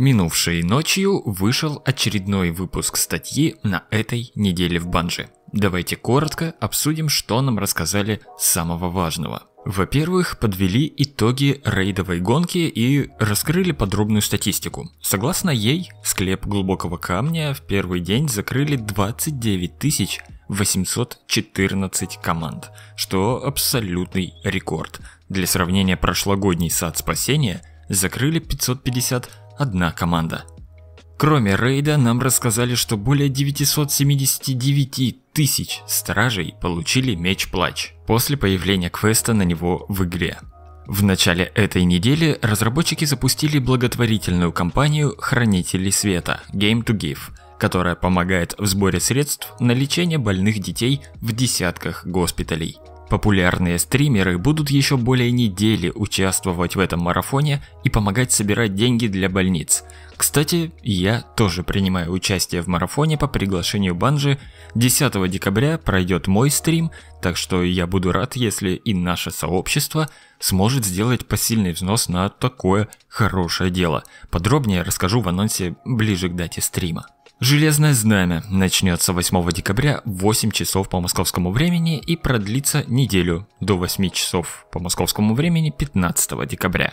Минувшей ночью вышел очередной выпуск статьи на этой неделе в Банже. Давайте коротко обсудим, что нам рассказали самого важного. Во-первых, подвели итоги рейдовой гонки и раскрыли подробную статистику. Согласно ей, склеп глубокого камня в первый день закрыли 29 тысяч 814 команд, что абсолютный рекорд. Для сравнения, прошлогодний сад спасения закрыли 550 одна команда. Кроме рейда, нам рассказали, что более 979 тысяч стражей получили меч Плач после появления квеста на него в игре. В начале этой недели разработчики запустили благотворительную кампанию «Хранители света» Game to Give, которая помогает в сборе средств на лечение больных детей в десятках госпиталей. Популярные стримеры будут еще более недели участвовать в этом марафоне и помогать собирать деньги для больниц. Кстати, я тоже принимаю участие в марафоне по приглашению Банжи. 10 декабря пройдет мой стрим, так что я буду рад, если и наше сообщество сможет сделать посильный взнос на такое хорошее дело. Подробнее расскажу в анонсе ближе к дате стрима. Железное знамя начнется 8 декабря в 8 часов по московскому времени и продлится неделю до 8 часов по московскому времени 15 декабря.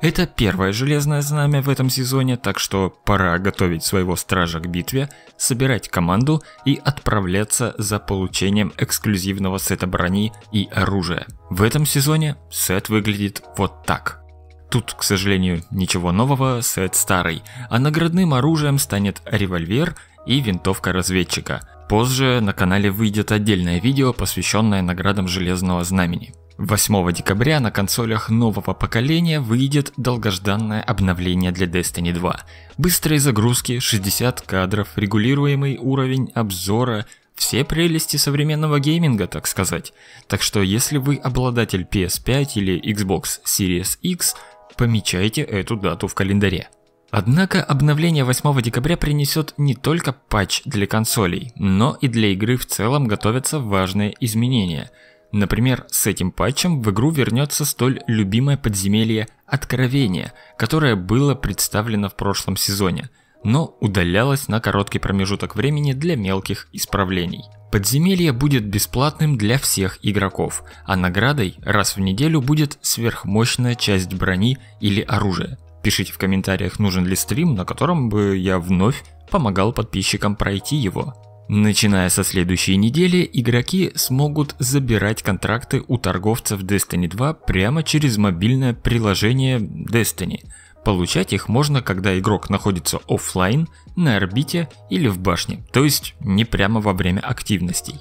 Это первое железное знамя в этом сезоне, так что пора готовить своего стража к битве, собирать команду и отправляться за получением эксклюзивного сета брони и оружия. В этом сезоне сет выглядит вот так. Тут, к сожалению, ничего нового, сет старый, а наградным оружием станет револьвер и винтовка разведчика. Позже на канале выйдет отдельное видео, посвященное наградам Железного Знамени. 8 декабря на консолях нового поколения выйдет долгожданное обновление для Destiny 2. Быстрые загрузки, 60 кадров, регулируемый уровень обзора, все прелести современного гейминга, так сказать. Так что если вы обладатель PS5 или Xbox Series X, помечайте эту дату в календаре. Однако обновление 8 декабря принесет не только патч для консолей, но и для игры в целом готовятся важные изменения – Например, с этим патчем в игру вернется столь любимое подземелье «Откровение», которое было представлено в прошлом сезоне, но удалялось на короткий промежуток времени для мелких исправлений. Подземелье будет бесплатным для всех игроков, а наградой раз в неделю будет сверхмощная часть брони или оружия. Пишите в комментариях, нужен ли стрим, на котором бы я вновь помогал подписчикам пройти его. Начиная со следующей недели, игроки смогут забирать контракты у торговцев Destiny 2 прямо через мобильное приложение Destiny. Получать их можно, когда игрок находится офлайн, на орбите или в башне, то есть не прямо во время активностей.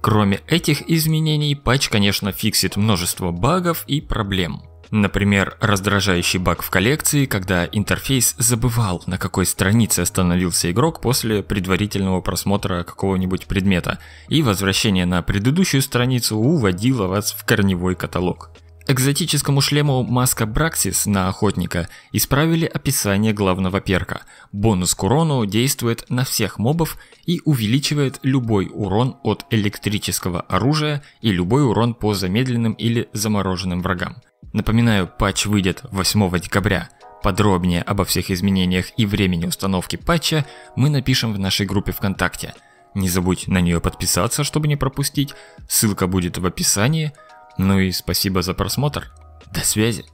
Кроме этих изменений, патч, конечно, фиксит множество багов и проблем. Например, раздражающий баг в коллекции, когда интерфейс забывал, на какой странице остановился игрок после предварительного просмотра какого-нибудь предмета, и возвращение на предыдущую страницу уводило вас в корневой каталог. Экзотическому шлему маска Браксис на охотника исправили описание главного перка. Бонус к урону действует на всех мобов и увеличивает любой урон от электрического оружия и любой урон по замедленным или замороженным врагам. Напоминаю, патч выйдет 8 декабря. Подробнее обо всех изменениях и времени установки патча мы напишем в нашей группе ВКонтакте. Не забудь на нее подписаться, чтобы не пропустить. Ссылка будет в описании. Ну и спасибо за просмотр. До связи.